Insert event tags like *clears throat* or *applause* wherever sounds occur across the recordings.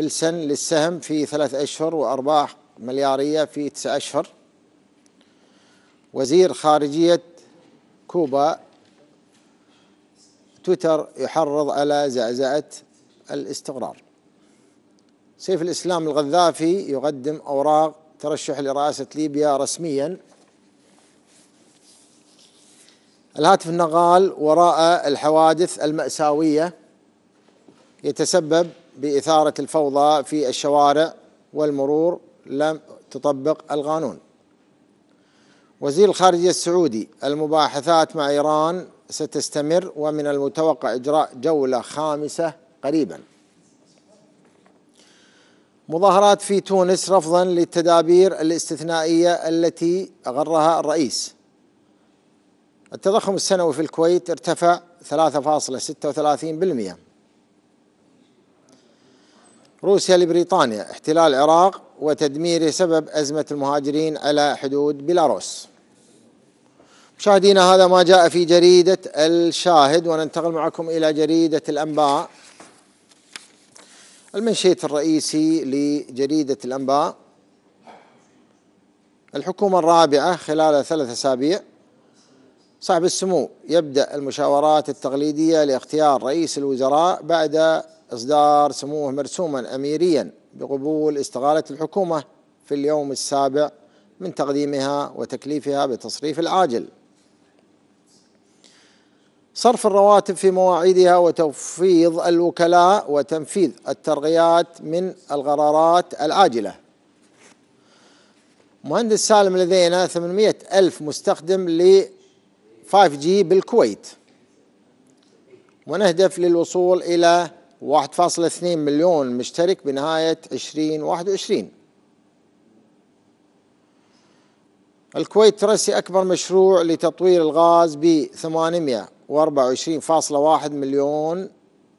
فلسن للسهم في ثلاث أشهر وأرباح مليارية في تسع أشهر وزير خارجية كوبا تويتر يحرض على زعزعة الاستقرار سيف الإسلام الغذافي يقدم أوراق ترشح لرئاسة ليبيا رسميا الهاتف النغال وراء الحوادث المأساوية يتسبب بإثارة الفوضى في الشوارع والمرور لم تطبق القانون وزير الخارجية السعودي المباحثات مع إيران ستستمر ومن المتوقع إجراء جولة خامسة قريبا مظاهرات في تونس رفضا للتدابير الاستثنائية التي أغرها الرئيس التضخم السنوي في الكويت ارتفع 3.36% روسيا لبريطانيا احتلال العراق وتدميره سبب أزمة المهاجرين على حدود بيلاروس مشاهدينا هذا ما جاء في جريدة الشاهد وننتقل معكم إلى جريدة الأنباء المنشيت الرئيسي لجريدة الأنباء الحكومة الرابعة خلال ثلاث أسابيع صاحب السمو يبدأ المشاورات التقليدية لاختيار رئيس الوزراء بعد إصدار سموه مرسوما أميريا بقبول استقالة الحكومة في اليوم السابع من تقديمها وتكليفها بالتصريف العاجل صرف الرواتب في مواعيدها وتوفيض الوكلاء وتنفيذ الترقيات من القرارات العاجلة مهندس سالم لدينا 800 ألف مستخدم 5G بالكويت ونهدف للوصول إلى 1.2 مليون مشترك بنهاية 2021 الكويت ترسي أكبر مشروع لتطوير الغاز ب 824.1 مليون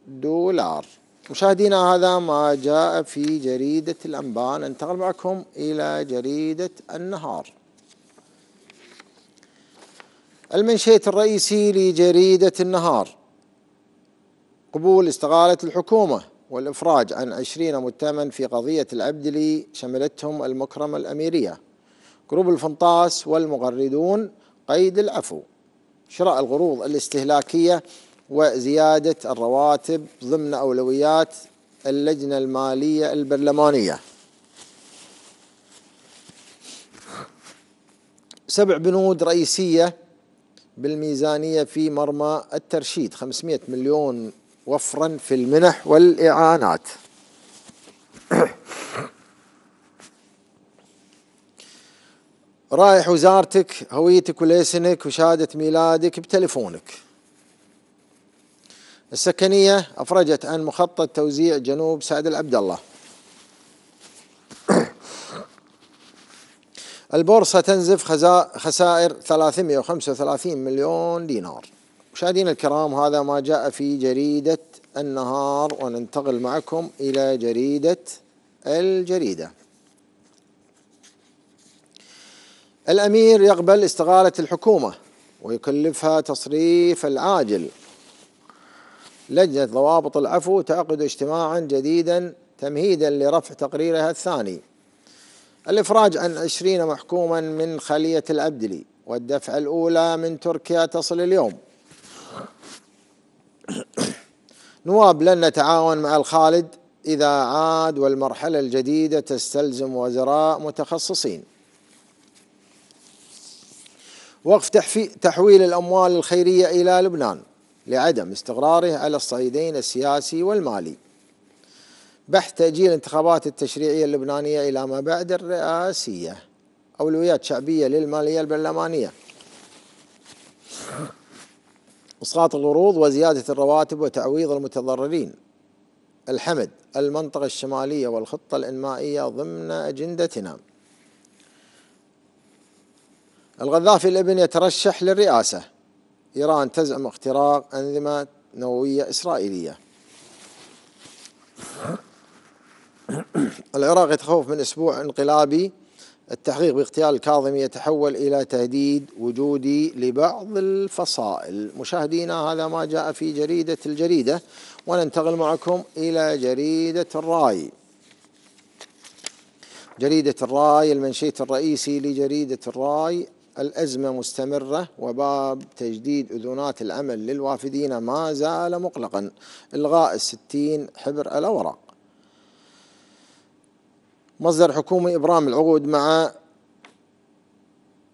دولار مشاهدينا هذا ما جاء في جريدة الأنباء ننتقل معكم إلى جريدة النهار المنشيت الرئيسي لجريدة النهار قبول استقالة الحكومة والإفراج عن عشرين متهم في قضية العبدلي شملتهم المكرمة الأميرية جروب الفنطاس والمغردون قيد العفو شراء القروض الاستهلاكية وزيادة الرواتب ضمن أولويات اللجنة المالية البرلمانية سبع بنود رئيسية بالميزانية في مرمى الترشيد 500 مليون وفرا في المنح والإعانات *coughs* رايح وزارتك هويتك وليسنك وشهادة ميلادك بتلفونك السكنية أفرجت عن مخطط توزيع جنوب سعد العبد الله البورصة تنزف خسائر 335 مليون دينار مشاهدينا الكرام هذا ما جاء في جريدة النهار وننتقل معكم إلى جريدة الجريدة الأمير يقبل استقالة الحكومة ويكلفها تصريف العاجل لجنة ضوابط العفو تعقد اجتماعا جديدا تمهيدا لرفع تقريرها الثاني الإفراج عن عشرين محكوما من خلية الأبدلي والدفع الأولى من تركيا تصل اليوم *coughs* نواب لن نتعاون مع الخالد إذا عاد والمرحلة الجديدة تستلزم وزراء متخصصين وقف تحويل الأموال الخيرية إلى لبنان لعدم استقراره على الصعيدين السياسي والمالي بحث تأجيل الانتخابات التشريعية اللبنانية إلى ما بعد الرئاسية أولويات شعبية للمالية البرلمانية إسقاط القروض وزيادة الرواتب وتعويض المتضررين الحمد المنطقة الشمالية والخطة الإنمائية ضمن أجندتنا القذافي الابن يترشح للرئاسة إيران تزعم اختراق أنظمة نووية إسرائيلية *clears throat* العراق يتخوف من اسبوع انقلابي التحقيق باغتيال الكاظمي يتحول الى تهديد وجودي لبعض الفصائل مشاهدينا هذا ما جاء في جريده الجريده وننتقل معكم الى جريده الراي جريده الراي المنشيت الرئيسي لجريده الراي الأزمة مستمرة وباب تجديد أذونات العمل للوافدين ما زال مغلقا إلغاء الستين حبر الاوراق مصدر حكومي إبرام العقود مع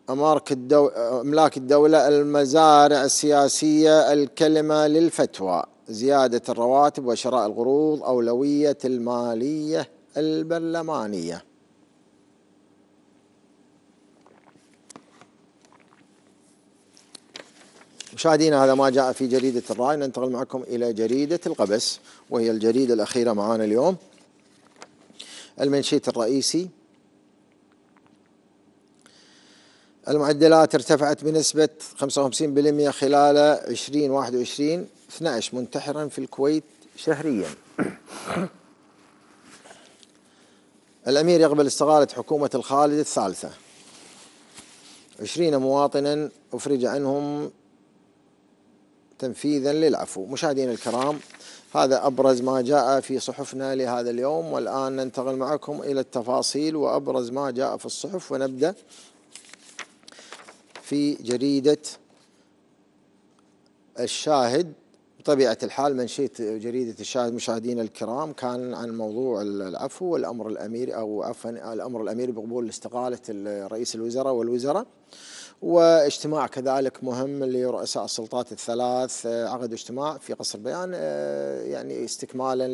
أمارك الدو... أملاك الدولة المزارع السياسية الكلمة للفتوى زيادة الرواتب وشراء القروض أولوية المالية البرلمانية مشاهدينا هذا ما جاء في جريدة الرأي ننتقل معكم إلى جريدة القبس وهي الجريدة الأخيرة معانا اليوم المنشيت الرئيسي المعدلات ارتفعت بنسبة 55% خلال 2021 12 منتحرا في الكويت شهريا *clears throat* الأمير يقبل استقالة حكومة الخالد الثالثة 20 مواطنا أفرج عنهم تنفيذا للعفو مشاهدينا الكرام هذا أبرز ما جاء في صحفنا لهذا اليوم والآن ننتقل معكم إلى التفاصيل وأبرز ما جاء في الصحف ونبدأ في جريدة الشاهد بطبيعة الحال منشيت جريدة الشاهد مشاهدينا الكرام كان عن موضوع العفو والأمر الأمير أو عفوا الأمر الأمير بقبول استقالة رئيس الوزراء والوزراء واجتماع كذلك مهم لرؤساء السلطات الثلاث آه، عقد اجتماع في قصر بيان آه، يعني استكمالا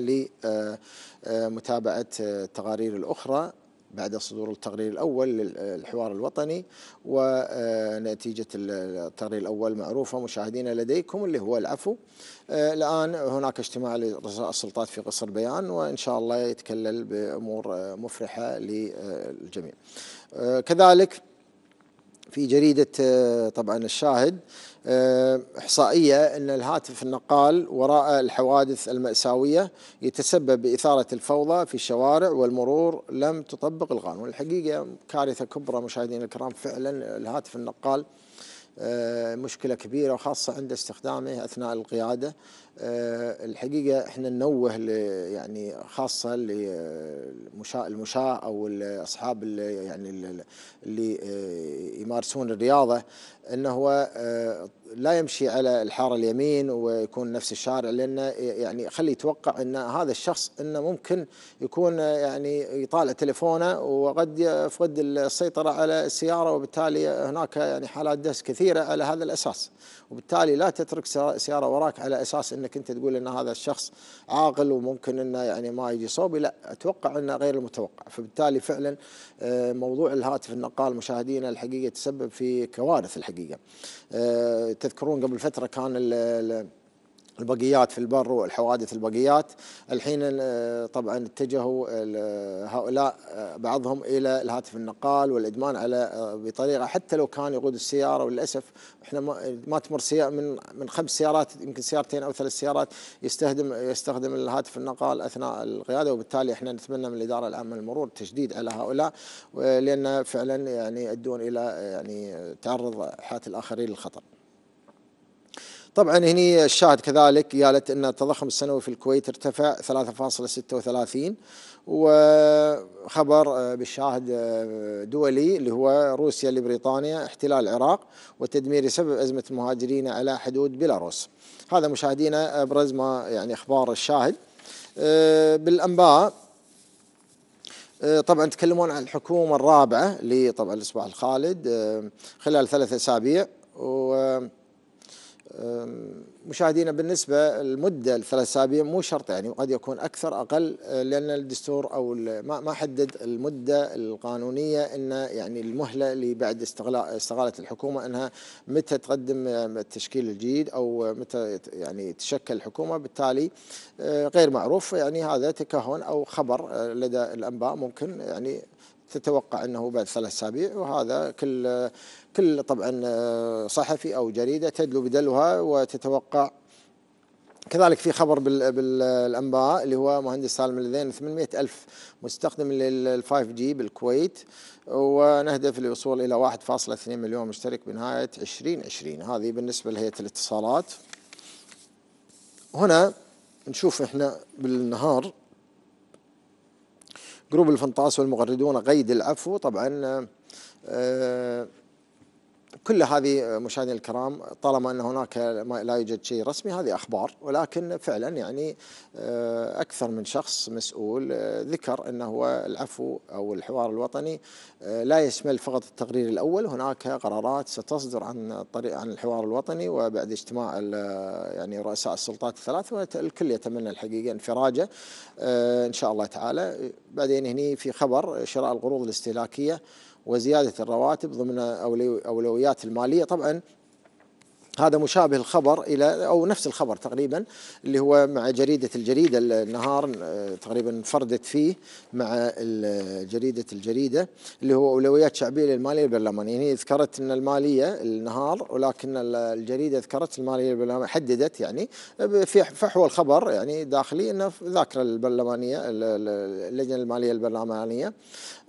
لمتابعة آه، التقارير الأخرى بعد صدور التقرير الأول للحوار الوطني ونتيجة التقرير الأول معروفة مشاهدينا لديكم اللي هو العفو الآن هناك اجتماع لرؤساء السلطات في قصر بيان وإن شاء الله يتكلل بأمور مفرحة للجميع كذلك في جريدة آه، طبعا الشاهد آه، إحصائية أن الهاتف النقال وراء الحوادث المأساوية يتسبب بإثارة الفوضى في الشوارع والمرور لم تطبق القانون الحقيقة كارثة كبرى مشاهدينا الكرام فعلا الهاتف النقال آه، مشكلة كبيرة وخاصة عند استخدامه أثناء القيادة آه، الحقيقه احنا ننوه يعني خاصه للمشاة او اصحاب يعني اللي يعني آه، اللي يمارسون الرياضه انه هو آه، لا يمشي على الحاره اليمين ويكون نفس الشارع لانه يعني خلي يتوقع ان هذا الشخص انه ممكن يكون يعني يطالع تليفونه وقد يفقد السيطره على السياره وبالتالي هناك يعني حالات دهس كثيره على هذا الاساس وبالتالي لا تترك سياره وراك على اساس انه انك انت تقول ان هذا الشخص عاقل وممكن انه يعني ما يجي صوبي لا اتوقع انه غير المتوقع فبالتالي فعلا آه، موضوع الهاتف النقال مشاهدينا الحقيقه تسبب في كوارث الحقيقه آه، تذكرون قبل فتره كان البقيات في البر والحوادث البقيات الحين طبعا اتجهوا هؤلاء آه، بعضهم الى الهاتف النقال والادمان على آه، بطريقه حتى لو كان يقود السياره وللاسف احنا ما تمر سيارة من من خمس سيارات يمكن سيارتين او ثلاث سيارات يستخدم يستخدم الهاتف النقال اثناء القياده وبالتالي احنا نتمنى من الاداره العامه للمرور التشديد على هؤلاء آه، لان فعلا يعني يؤدون الى يعني تعرض حياه الاخرين للخطر. طبعا هني الشاهد كذلك قالت ان التضخم السنوي في الكويت ارتفع 3.36 وخبر آه، بالشاهد آه، دولي اللي هو روسيا لبريطانيا احتلال العراق وتدمير سبب ازمه المهاجرين على حدود بيلاروس. هذا مشاهدينا ابرز ما يعني اخبار الشاهد. آه، بالانباء طبعا تكلمون عن الحكومه الرابعه اللي طبعا الاصباح الخالد خلال ثلاثة اسابيع و مشاهدينا بالنسبة المدة الثلاث أسابيع مو شرط يعني قد يكون أكثر أقل أه، لأن الدستور أو ما حدد المدة القانونية أن يعني المهلة اللي بعد استغلالة الحكومة أنها متى تقدم التشكيل الجديد أو متى يعني تشكل الحكومة بالتالي أه، غير معروف يعني هذا تكهن أو خبر أه، لدى الأنباء ممكن يعني تتوقع أنه بعد ثلاث أسابيع وهذا كل كل طبعا آه، صحفي أو جريدة تدلو بدلوها وتتوقع كذلك في خبر بالانباء اللي هو مهندس سالم الذين 800 الف مستخدم لل 5 جي بالكويت ونهدف للوصول الى 1.2 مليون مشترك بنهايه 2020 هذه بالنسبه لهيئه الاتصالات هنا نشوف احنا بالنهار جروب الفنطاس والمغردون قيد العفو طبعا آه كل هذه آه، مشاهدينا الكرام طالما ان هناك لا يوجد شيء رسمي هذه اخبار ولكن فعلا يعني آه، اكثر من شخص مسؤول آه، ذكر انه هو العفو او الحوار الوطني لا يشمل فقط التقرير الاول هناك قرارات ستصدر عن طريق عن الحوار الوطني وبعد اجتماع يعني رؤساء السلطات الثلاث والكل يتمنى الحقيقه انفراجه ان شاء الله تعالى بعدين هني في خبر شراء القروض الاستهلاكيه وزيادة الرواتب ضمن أولويات المالية طبعا هذا مشابه الخبر الى او نفس الخبر تقريبا اللي هو مع جريده الجريده النهار آه، تقريبا فردت فيه مع جريده الجريده اللي هو اولويات شعبيه للماليه البرلمانيه يعني ذكرت ان الماليه النهار ولكن الجريده ذكرت الماليه البرلمانيه حددت يعني في فحوى الخبر يعني داخلي انه ذاكره البرلمانيه اللجنه الماليه البرلمانيه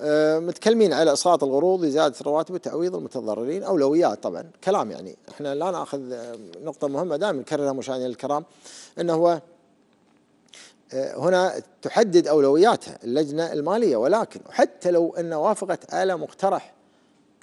آه، متكلمين على اسقاط القروض زياده الرواتب وتعويض المتضررين اولويات طبعا كلام يعني احنا لا ناخذ ناخذ آه، نقطة مهمة دائما نكررها مشاهدينا الكرام أنه هو آه، هنا تحدد أولوياتها اللجنة المالية ولكن حتى لو أن وافقت على مقترح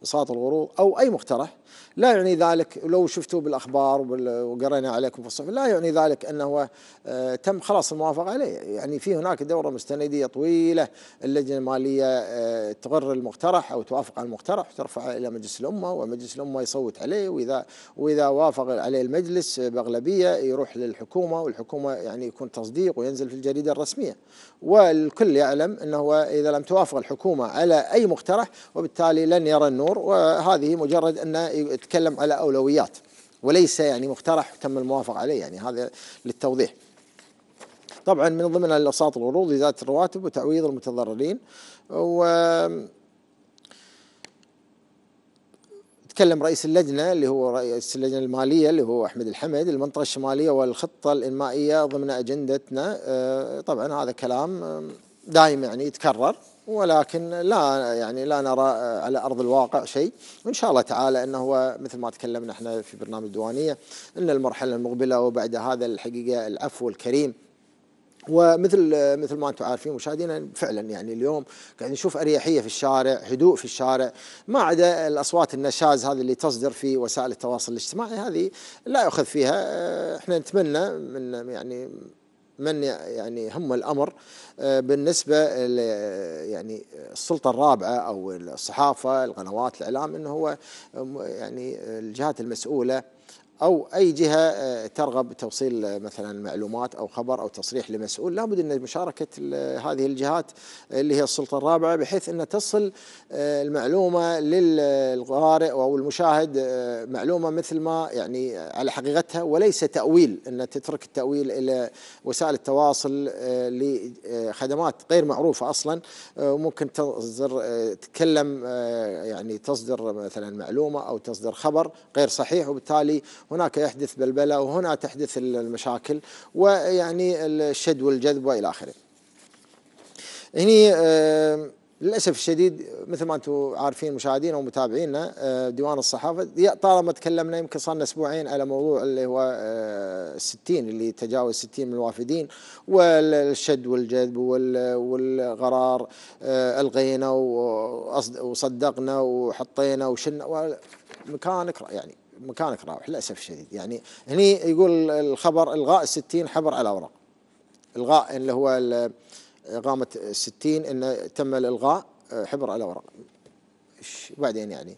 بساط الغروب أو أي مقترح لا يعني ذلك لو شفتوه بالأخبار وقرينا عليكم في الصحف لا يعني ذلك أنه آه، تم خلاص الموافقة عليه يعني في هناك دورة مستندية طويلة اللجنة المالية آه، تقر المقترح أو توافق على المقترح ترفع إلى مجلس الأمة ومجلس الأمة يصوت عليه وإذا وإذا وافق عليه المجلس بأغلبية يروح للحكومة والحكومة يعني يكون تصديق وينزل في الجريدة الرسمية والكل يعلم أنه إذا لم توافق الحكومة على أي مقترح وبالتالي لن يرى النور الأمور وهذه مجرد أنه يتكلم على أولويات وليس يعني مقترح تم الموافقة عليه يعني هذا للتوضيح طبعا من ضمن الأوساط الورود زياده الرواتب وتعويض المتضررين و تكلم رئيس اللجنة اللي هو رئيس اللجنة المالية اللي هو أحمد الحمد المنطقة الشمالية والخطة الإنمائية ضمن أجندتنا طبعا هذا كلام دائم يعني يتكرر ولكن لا يعني لا نرى آه، على ارض الواقع شيء وان شاء الله تعالى انه هو مثل ما تكلمنا احنا في برنامج دوانيه ان المرحله المقبله وبعد هذا الحقيقه العفو الكريم ومثل آه، مثل ما انتم عارفين مشاهدينا فعلا يعني اليوم قاعد نشوف اريحيه في الشارع، هدوء في الشارع، ما عدا الاصوات النشاز هذه اللي تصدر في وسائل التواصل الاجتماعي هذه لا يؤخذ فيها آه، احنا نتمنى من يعني من يعني هم الامر آه، بالنسبه يعني السلطه الرابعه او الصحافه القنوات الاعلام انه هو آه، يعني آه، الجهات المسؤوله أو أي جهة آه، ترغب بتوصيل آه، مثلا معلومات أو خبر أو تصريح لمسؤول لابد أن مشاركة آه، هذه الجهات اللي هي السلطة الرابعة بحيث أن تصل المعلومة للقارئ أو المشاهد معلومة مثل ما يعني على حقيقتها وليس تأويل أن تترك التأويل إلى وسائل التواصل لخدمات غير معروفة أصلا ممكن تصدر تتكلم يعني تصدر مثلا معلومة أو تصدر خبر غير صحيح وبالتالي هناك يحدث بلبلة وهنا تحدث المشاكل ويعني الشد والجذب وإلى آخره هني آه، للاسف الشديد مثل ما انتم عارفين مشاهدينا ومتابعينا آه، ديوان الصحافه طالما تكلمنا يمكن صارنا اسبوعين على موضوع اللي هو 60 آه، اللي تجاوز 60 من الوافدين والشد والجذب والغرار الغينا وصدقنا وحطينا وشلنا مكانك يعني مكانك رابح للاسف الشديد يعني هني يقول الخبر الغاء الستين حبر على اوراق الغاء اللي هو اقامه الستين انه تم الالغاء آه، حبر على اوراق وبعدين يعني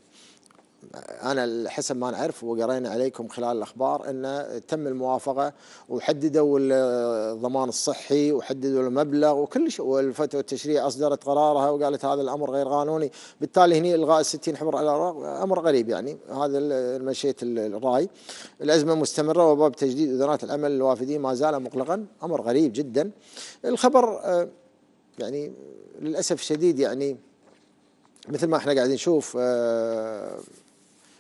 انا حسب ما نعرف وقرينا عليكم خلال الاخبار انه تم الموافقه وحددوا الضمان الصحي وحددوا المبلغ وكل شيء والفتوى التشريع اصدرت قرارها وقالت هذا الامر غير قانوني بالتالي هني الغاء ال 60 حبر على الاوراق امر غريب يعني هذا مشيت الراي الازمه مستمره وباب تجديد اذونات العمل للوافدين ما زال مغلقا امر غريب جدا الخبر آه، يعني للاسف الشديد يعني مثل ما احنا قاعدين نشوف آه،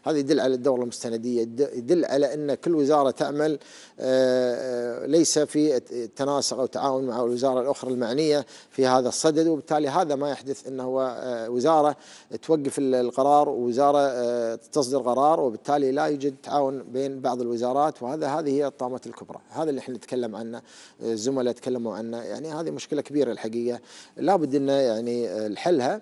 هذا يدل على الدورة المستندية يدل على أن كل وزارة تعمل آه، آه، ليس في تناسق أو تعاون مع الوزارة الأخرى المعنية في هذا الصدد وبالتالي هذا ما يحدث أنه آه، وزارة توقف القرار ووزارة تصدر قرار وبالتالي لا يوجد تعاون بين بعض الوزارات وهذا هذه هي الطامات الكبرى هذا اللي احنا نتكلم عنه الزملاء تكلموا عنه يعني هذه مشكلة كبيرة الحقيقة لابد أن يعني الحلها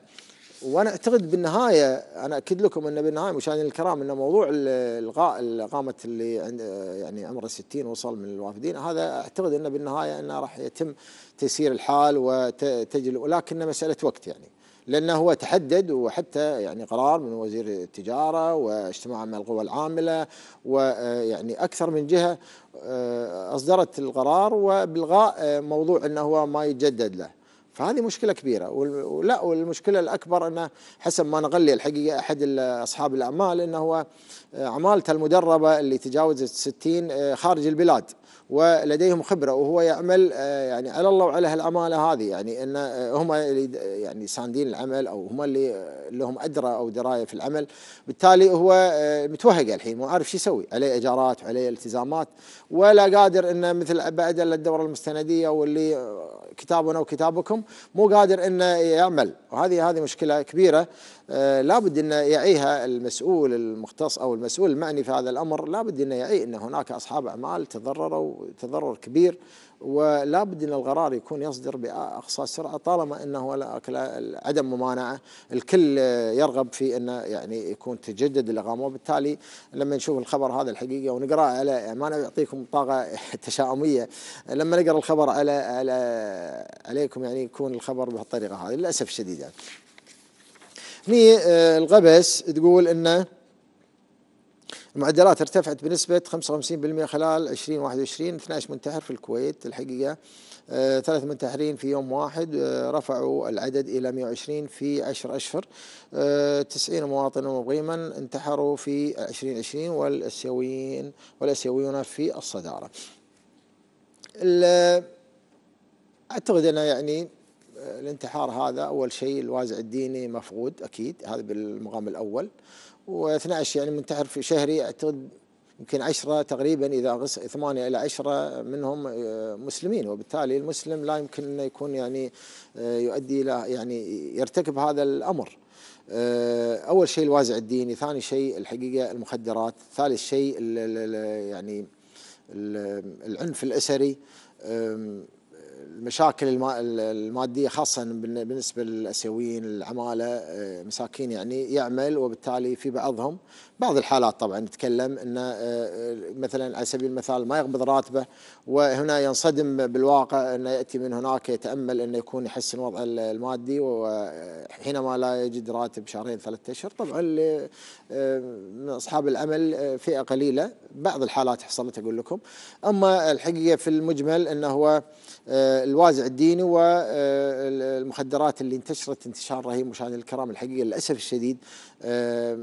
وانا اعتقد بالنهايه انا اكد لكم ان بالنهايه مشاهدينا الكرام ان موضوع الغاء الاقامه اللي عند يعني عمره 60 وصل من الوافدين هذا اعتقد انه بالنهايه انه راح يتم تيسير الحال وتجل ولكن مساله وقت يعني لانه هو تحدد وحتى يعني قرار من وزير التجاره واجتماع مع القوى العامله ويعني اكثر من جهه آه، اصدرت القرار وبالغاء موضوع انه هو ما يتجدد له فهذه مشكله كبيره ولا والمشكله الاكبر انه حسب ما نغلي الحقيقه احد اصحاب الاعمال انه هو آه، عمالته المدربه اللي تجاوزت 60 آه، خارج البلاد ولديهم خبرة وهو يعمل آه، يعني على الله وعلى هالأمانة هذه يعني أن آه، هم آه، يعني ساندين العمل أو هم اللي لهم أدرى أو دراية في العمل بالتالي هو متوهق الحين مو عارف شو يسوي عليه إيجارات وعليه التزامات ولا قادر أنه مثل بعد الدورة المستندية واللي كتابنا وكتابكم مو قادر أنه يعمل وهذه هذه مشكلة كبيرة آه، لابد أن يعيها المسؤول المختص أو المسؤول المعني في هذا الأمر لابد أن يعي أن هناك أصحاب أعمال تضرروا تضرر كبير ولا بد ان القرار يكون يصدر باقصى سرعه طالما انه عدم ممانعه الكل يرغب في انه يعني يكون تجدد الاقامه وبالتالي لما نشوف الخبر هذا الحقيقه ونقراه على ما انا طاقه *laughs* تشاؤميه لما نقرا الخبر على, على عليكم يعني يكون الخبر بهالطريقه هذه للاسف الشديد يعني هني آه، الغبس تقول انه المعدلات ارتفعت بنسبة 55% خلال 2021 12 منتحر في الكويت الحقيقة آه، ثلاث منتحرين في يوم واحد آه، رفعوا العدد إلى 120 في 10 أشهر 90 مواطنا مقيما انتحروا في 2020 والأسيويين والأسيويون في الصدارة أعتقد أنه يعني الانتحار هذا أول شيء الوازع الديني مفقود أكيد هذا بالمقام الأول و12 يعني منتحر في شهري أعتقد يمكن 10 تقريبا إذا 8 إلى 10 منهم آه، مسلمين وبالتالي المسلم لا يمكن انه يكون يعني آه، يؤدي إلى يعني يرتكب هذا الأمر آه، أول شيء الوازع الديني ثاني شيء الحقيقة المخدرات ثالث شيء يعني العنف الأسري المشاكل الماديه خاصه بالنسبه للاسيويين العماله آه، مساكين يعني يعمل وبالتالي في بعضهم بعض الحالات طبعا نتكلم انه آه، مثلا على سبيل المثال ما يقبض راتبه وهنا ينصدم بالواقع انه ياتي من هناك يتامل انه يكون يحسن وضعه المادي وحينما لا يجد راتب شهرين ثلاثة اشهر طبعا آه، من اصحاب العمل فئه قليله بعض الحالات حصلت اقول لكم اما الحقيقه في المجمل انه هو آه، الوازع الديني والمخدرات آه، اللي انتشرت انتشار رهيب مشاهدينا الكرام الحقيقه للاسف الشديد آه،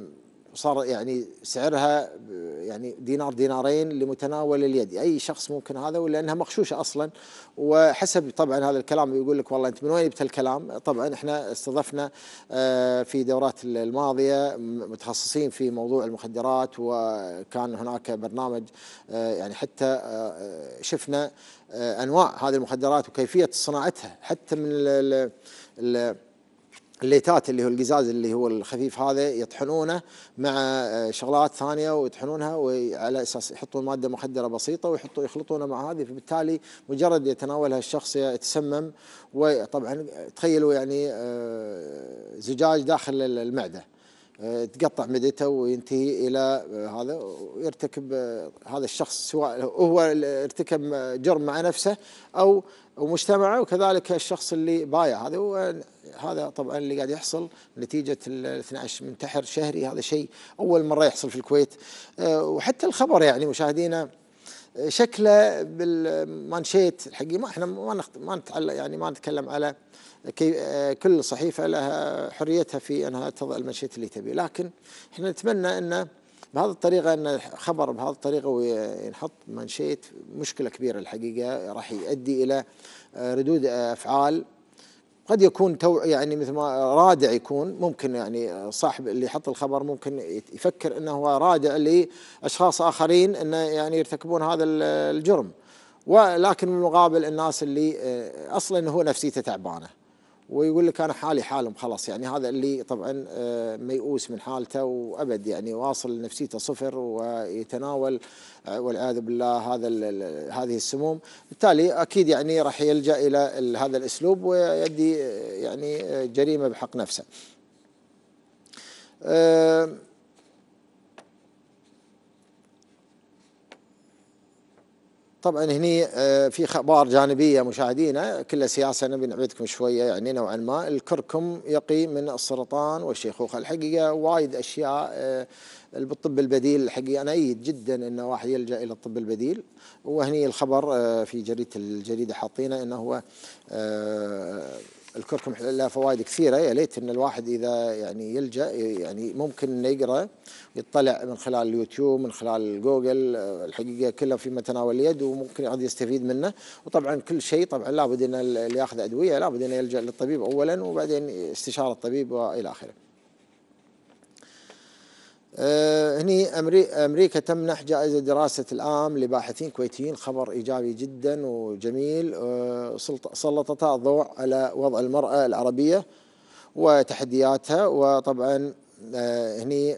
صار يعني سعرها يعني دينار دينارين لمتناول اليد اي شخص ممكن هذا ولانها مغشوشه اصلا وحسب طبعا هذا الكلام يقول لك والله انت من وين جبت الكلام طبعا احنا استضفنا آه، في دورات الماضيه متخصصين في موضوع المخدرات وكان هناك برنامج آه، يعني حتى آه، شفنا انواع هذه المخدرات وكيفيه صناعتها حتى من ال ال الليتات اللي هو القزاز اللي هو الخفيف هذا يطحنونه مع آه، شغلات ثانيه ويطحنونها وعلى اساس يحطون ماده مخدره بسيطه ويحطوا يخلطونها مع هذه فبالتالي مجرد يتناولها الشخص يتسمم وطبعا تخيلوا يعني آه، زجاج داخل المعده آه، تقطع مدته وينتهي الى آه، هذا ويرتكب آه، هذا الشخص سواء هو ارتكب جرم مع نفسه او ومجتمعه وكذلك الشخص اللي بايع هذا هو هذا طبعا اللي قاعد يحصل نتيجه ال 12 منتحر شهري هذا شيء اول مره يحصل في الكويت وحتى الخبر يعني مشاهدينا شكله بالمانشيت الحقي ما احنا ما نخط... ما نتعلق يعني ما نتكلم على كي... كل صحيفه لها حريتها في انها تضع المانشيت اللي تبيه لكن احنا نتمنى انه بهذه الطريقة أن خبر بهذه الطريقة وينحط مانشيت مشكلة كبيرة الحقيقة راح يؤدي إلى ردود أفعال قد يكون تو يعني مثل ما رادع يكون ممكن يعني صاحب اللي حط الخبر ممكن يفكر انه هو رادع لاشخاص اخرين انه يعني يرتكبون هذا الجرم ولكن المقابل الناس اللي آه، اصلا هو نفسيته تعبانه ويقول لك انا حالي حالهم خلاص يعني هذا اللي طبعا آه، ميؤوس من حالته وابد يعني واصل نفسيته صفر ويتناول آه، والعياذ بالله هذا هذه السموم بالتالي اكيد يعني راح يلجا الى هذا الاسلوب ويؤدي آه، يعني جريمه بحق نفسه. طبعا هني آه، في اخبار جانبيه مشاهدينا كلها سياسه نبي نعبدكم شويه يعني نوعا ما الكركم يقي من السرطان والشيخوخه الحقيقه وايد اشياء بالطب آه، البديل الحقيقه انا ايد جدا انه واحد يلجا الى الطب البديل وهني الخبر آه، في جريده الجريده حاطينه انه هو الكركم لها فوائد كثيره يا ليت ان الواحد اذا يعني يلجا يعني ممكن أن يقرا يطلع من خلال اليوتيوب من خلال جوجل الحقيقه كلها في متناول اليد وممكن يعني يستفيد منه وطبعا كل شيء طبعا لابد ان اللي ياخذ ادويه لابد أن يلجا للطبيب اولا وبعدين استشاره الطبيب والى اخره. آه، هني امريكا تمنح جائزه دراسه العام لباحثين كويتيين خبر ايجابي جدا وجميل آه، سلطتها الضوء على وضع المراه العربيه وتحدياتها وطبعا آه، هني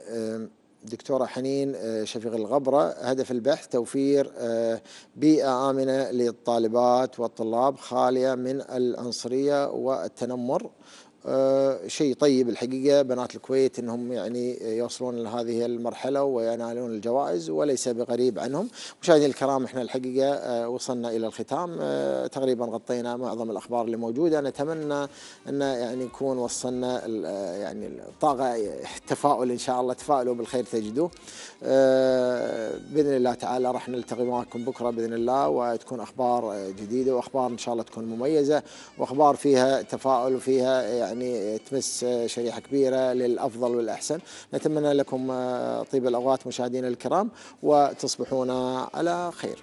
دكتوره حنين شفيق الغبره هدف البحث توفير بيئه امنه للطالبات والطلاب خاليه من العنصريه والتنمر آه، شيء طيب الحقيقة بنات الكويت أنهم يعني يوصلون لهذه المرحلة وينالون الجوائز وليس بغريب عنهم مشاهدينا الكرام احنا الحقيقة آه، وصلنا إلى الختام آه، تقريبا غطينا معظم الأخبار اللي موجودة نتمنى أن يعني نكون وصلنا يعني الطاقة التفاؤل إن شاء الله تفاؤلوا بالخير تجدوه بإذن الله تعالى راح نلتقي معكم بكرة بإذن الله وتكون أخبار جديدة وأخبار إن شاء الله تكون مميزة وأخبار فيها تفاؤل وفيها يعني يعني تمس شريحة كبيرة للأفضل والأحسن نتمنى لكم آه، طيب الأوقات مشاهدينا الكرام وتصبحون على خير